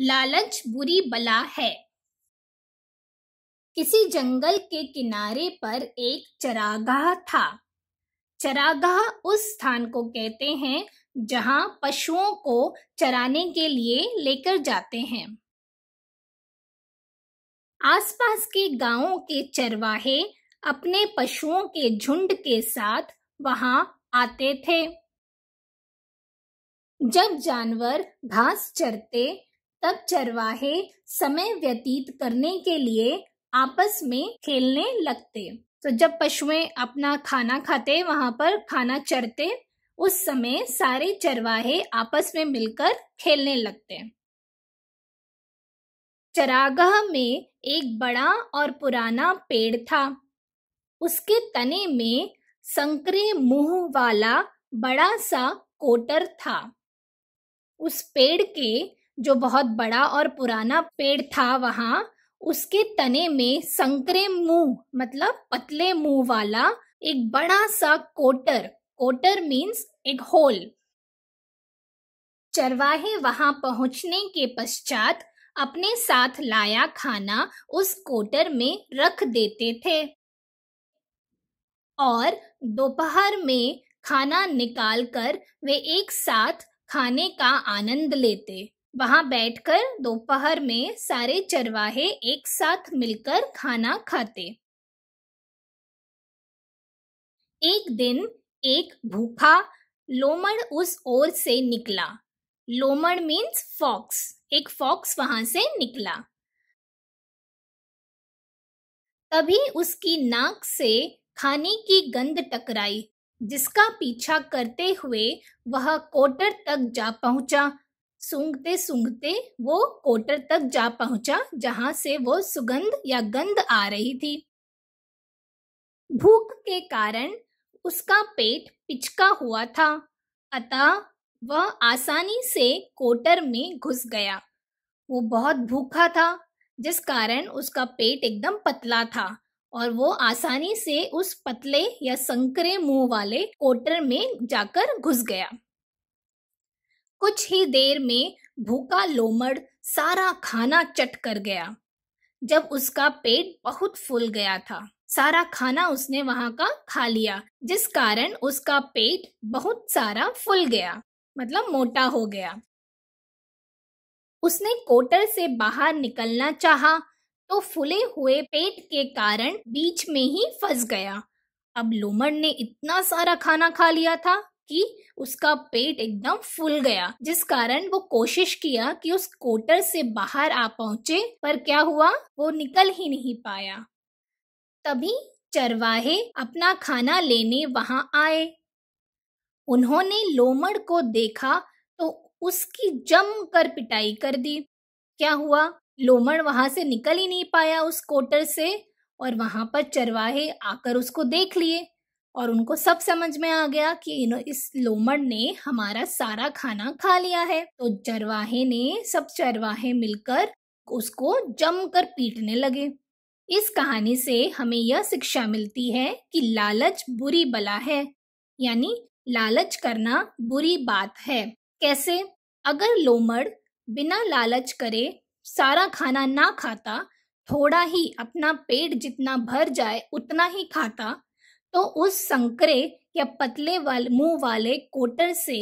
लालच बुरी बला है किसी जंगल के किनारे पर एक चरागाह था चरागाह उस स्थान को कहते हैं जहां पशुओं को चराने के लिए लेकर जाते हैं आसपास के गांवों के चरवाहे अपने पशुओं के झुंड के साथ वहां आते थे जब जानवर घास चरते तब चरवाहे समय व्यतीत करने के लिए आपस में खेलने लगते तो जब पशुएं अपना खाना खाते वहां पर खाना चरते उस समय सारे चरवाहे आपस में मिलकर खेलने लगते चरागाह में एक बड़ा और पुराना पेड़ था उसके तने में संकरे मुंह वाला बड़ा सा कोटर था उस पेड़ के जो बहुत बड़ा और पुराना पेड़ था वहाँ उसके तने में संकरे मुंह मतलब पतले मुंह वाला एक बड़ा सा कोटर कोटर मीन्स एक होल चरवाहे वहां पहुंचने के पश्चात अपने साथ लाया खाना उस कोटर में रख देते थे और दोपहर में खाना निकालकर वे एक साथ खाने का आनंद लेते वहाँ बैठकर दोपहर में सारे चरवाहे एक साथ मिलकर खाना खाते एक दिन एक भूखा लोमड़ उस ओर से निकला लोमड़ मीन्स फॉक्स एक फॉक्स वहां से निकला तभी उसकी नाक से खाने की गंध टकराई जिसका पीछा करते हुए वह कोटर तक जा पहुंचा सूंघते सूंघते वो कोटर तक जा पहुंचा जहां से वो सुगंध या गंध आ रही थी भूख के कारण उसका पेट पिचका हुआ था अतः वह आसानी से कोटर में घुस गया वो बहुत भूखा था जिस कारण उसका पेट एकदम पतला था और वो आसानी से उस पतले या संकरे मुंह वाले कोटर में जाकर घुस गया कुछ ही देर में भूखा लोमड़ सारा खाना चट कर गया जब उसका पेट बहुत फूल गया था सारा खाना उसने वहां का खा लिया जिस कारण उसका पेट बहुत सारा फूल गया मतलब मोटा हो गया उसने कोटर से बाहर निकलना चाहा तो फूले हुए पेट के कारण बीच में ही फंस गया अब लोमड़ ने इतना सारा खाना खा लिया था कि उसका पेट एकदम फूल गया जिस कारण वो कोशिश किया कि उस कोटर से बाहर आ पहुंचे पर क्या हुआ वो निकल ही नहीं पाया तभी चरवाहे अपना खाना लेने वहां आए उन्होंने लोमड़ को देखा तो उसकी जमकर पिटाई कर दी क्या हुआ लोमड़ वहां से निकल ही नहीं पाया उस कोटर से और वहां पर चरवाहे आकर उसको देख लिए और उनको सब समझ में आ गया कि इन इस लोमड़ ने हमारा सारा खाना खा लिया है तो चरवाहे ने सब चरवाहे मिलकर उसको जमकर पीटने लगे इस कहानी से हमें यह शिक्षा मिलती है कि लालच बुरी बला है यानी लालच करना बुरी बात है कैसे अगर लोमड़ बिना लालच करे सारा खाना ना खाता थोड़ा ही अपना पेट जितना भर जाए उतना ही खाता तो उस संकरे या पतले वाले मुंह वाले कोटर से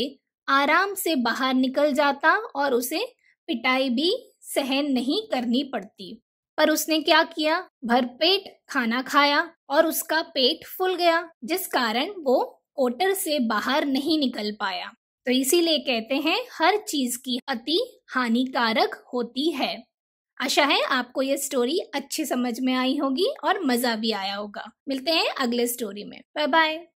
आराम से बाहर निकल जाता और उसे पिटाई भी सहन नहीं करनी पड़ती पर उसने क्या किया भरपेट खाना खाया और उसका पेट फूल गया जिस कारण वो कोटर से बाहर नहीं निकल पाया तो इसीलिए कहते हैं हर चीज की अति हानिकारक होती है आशा है आपको ये स्टोरी अच्छी समझ में आई होगी और मजा भी आया होगा मिलते हैं अगले स्टोरी में बाय बाय